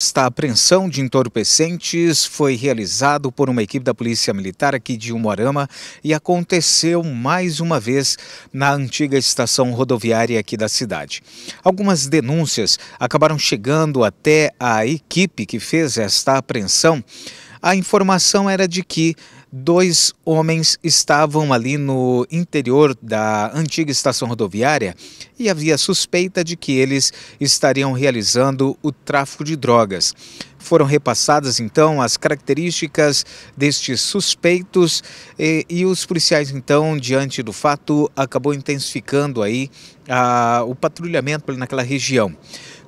Esta apreensão de entorpecentes foi realizada por uma equipe da Polícia Militar aqui de Umuarama e aconteceu mais uma vez na antiga estação rodoviária aqui da cidade. Algumas denúncias acabaram chegando até a equipe que fez esta apreensão. A informação era de que dois homens estavam ali no interior da antiga estação rodoviária e havia suspeita de que eles estariam realizando o tráfico de drogas. Foram repassadas então as características destes suspeitos e, e os policiais então diante do fato acabou intensificando aí a, ah, o patrulhamento naquela região.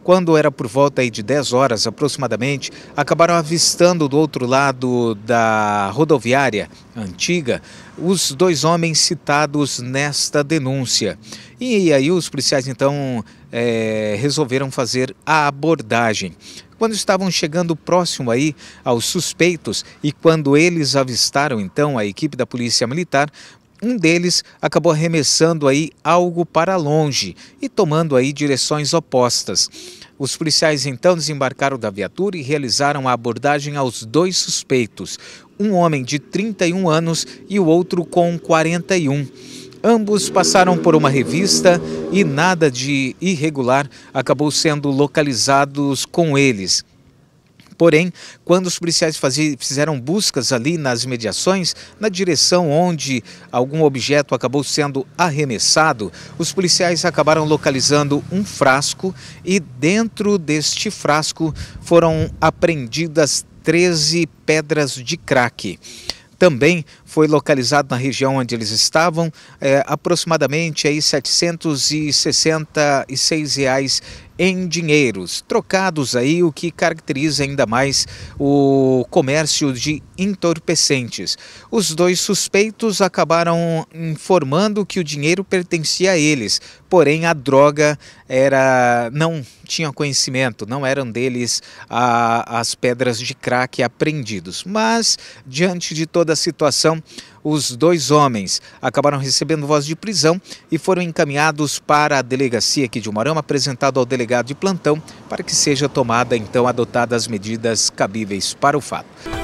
Quando era por volta de 10 horas aproximadamente, acabaram avistando do outro lado da rodoviária antiga os dois homens citados nesta denúncia. E aí os policiais então é, resolveram fazer a abordagem. Quando estavam chegando próximo aí aos suspeitos e quando eles avistaram então a equipe da Polícia Militar, um deles acabou arremessando aí algo para longe e tomando aí direções opostas. Os policiais então desembarcaram da viatura e realizaram a abordagem aos dois suspeitos, um homem de 31 anos e o outro com 41. Ambos passaram por uma revista e nada de irregular acabou sendo localizados com eles. Porém, quando os policiais fizeram buscas ali nas imediações, na direção onde algum objeto acabou sendo arremessado, os policiais acabaram localizando um frasco e dentro deste frasco foram apreendidas 13 pedras de crack. Também foi localizado na região onde eles estavam é, aproximadamente aí 766 reais em dinheiros, trocados aí, o que caracteriza ainda mais o comércio de entorpecentes. Os dois suspeitos acabaram informando que o dinheiro pertencia a eles, porém a droga era não tinha conhecimento, não eram deles a, as pedras de crack apreendidos. Mas diante de toda a situação, os dois homens acabaram recebendo voz de prisão e foram encaminhados para a delegacia aqui de Umarama, apresentado ao delegado delegado de plantão para que seja tomada então adotadas as medidas cabíveis para o fato.